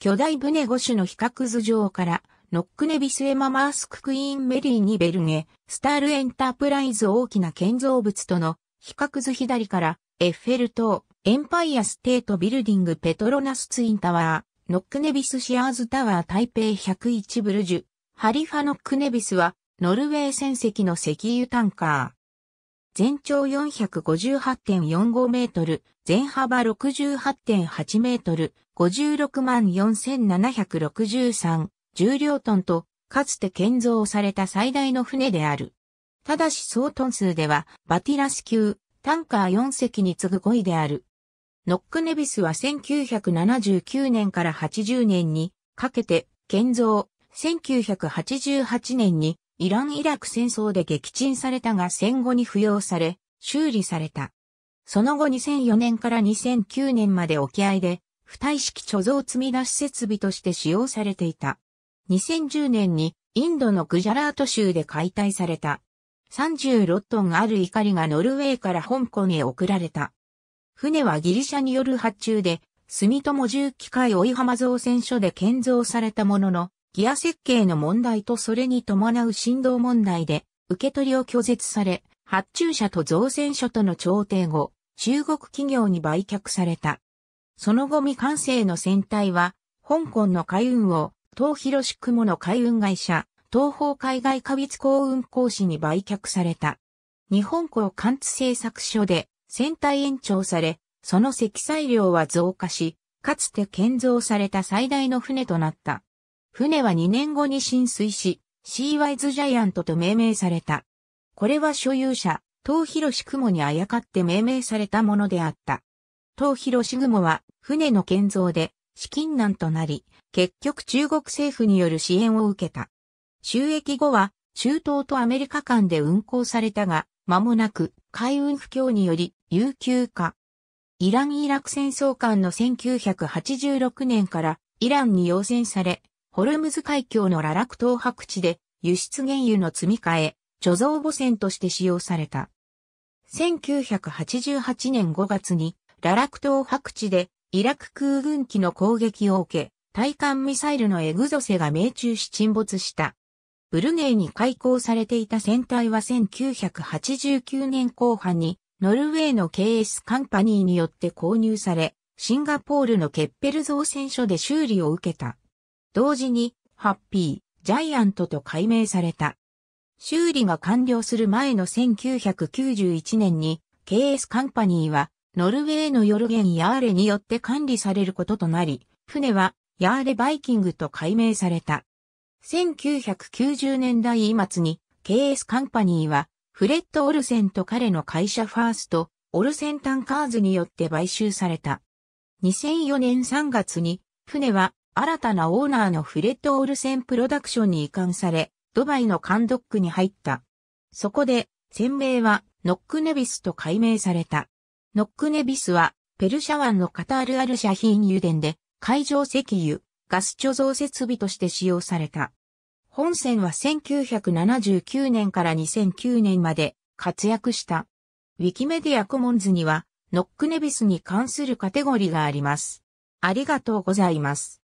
巨大船5種の比較図上から、ノックネビスエママースククイーンメリーニベルゲ、スタールエンタープライズ大きな建造物との比較図左から、エッフェル塔、エンパイアステートビルディングペトロナスツインタワー、ノックネビスシアーズタワー台北101ブルジュ、ハリファノックネビスは、ノルウェー船籍の石油タンカー。全長458.45メートル、全幅68.8メートル、56万4763、重量トンと、かつて建造された最大の船である。ただし総トン数では、バティラス級、タンカー4隻に次ぐ5位である。ノックネビスは1979年から80年にかけて建造、1988年にイラン・イラク戦争で撃沈されたが戦後に扶養され、修理された。その後2004年から2009年まで沖合で、不体式貯蔵積み出し設備として使用されていた。2010年にインドのグジャラート州で解体された。36トンある怒りがノルウェーから香港へ送られた。船はギリシャによる発注で、住友重機械追浜造船所で建造されたものの、ギア設計の問題とそれに伴う振動問題で、受け取りを拒絶され、発注者と造船所との調停後、中国企業に売却された。その後未完成の船体は、香港の海運を、東広宿雲の海運会社、東方海外過密港運行士に売却された。日本港貫通製作所で、船体延長され、その積載量は増加し、かつて建造された最大の船となった。船は2年後に浸水し、シーワイズジャイアントと命名された。これは所有者、東広雲にあやかって命名されたものであった。東広雲は船の建造で資金難となり、結局中国政府による支援を受けた。収益後は中東とアメリカ間で運航されたが、間もなく海運不況により有給化。イラン・イラク戦争間の1986年からイランに要請され、ホルムズ海峡のララク島白地で輸出原油の積み替え、貯蔵母船として使用された。1988年5月にララク島白地でイラク空軍機の攻撃を受け、対艦ミサイルのエグゾセが命中し沈没した。ブルネイに開港されていた船体は1989年後半にノルウェーの KS カンパニーによって購入され、シンガポールのケッペル造船所で修理を受けた。同時に、ハッピー、ジャイアントと改名された。修理が完了する前の1991年に、KS カンパニーは、ノルウェーのヨルゲン・ヤーレによって管理されることとなり、船は、ヤーレ・バイキングと改名された。1990年代末に、KS カンパニーは、フレッド・オルセンと彼の会社ファースト、オルセンタンカーズによって買収された。2004年3月に、船は新たなオーナーのフレッド・オールセンプロダクションに移管され、ドバイのカンドックに入った。そこで、船名はノックネビスと改名された。ノックネビスは、ペルシャ湾のカタールアルシャヒーン油田で、海上石油、ガス貯蔵設備として使用された。本船は1979年から2009年まで活躍した。ウィキメディアコモンズには、ノックネビスに関するカテゴリーがあります。ありがとうございます。